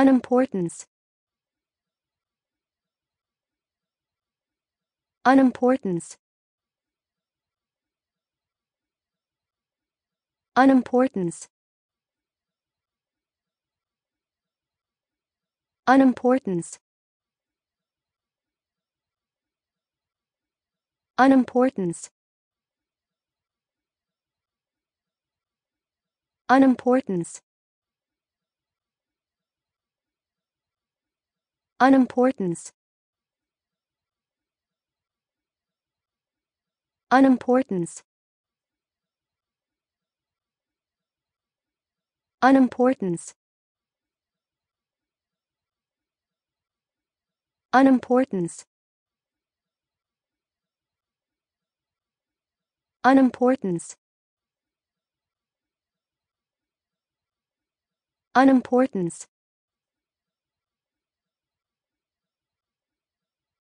Unimportance. Unimportance. Unimportance. Unimportance. Unimportance. Unimportance. unimportance unimportance unimportance unimportance unimportance unimportance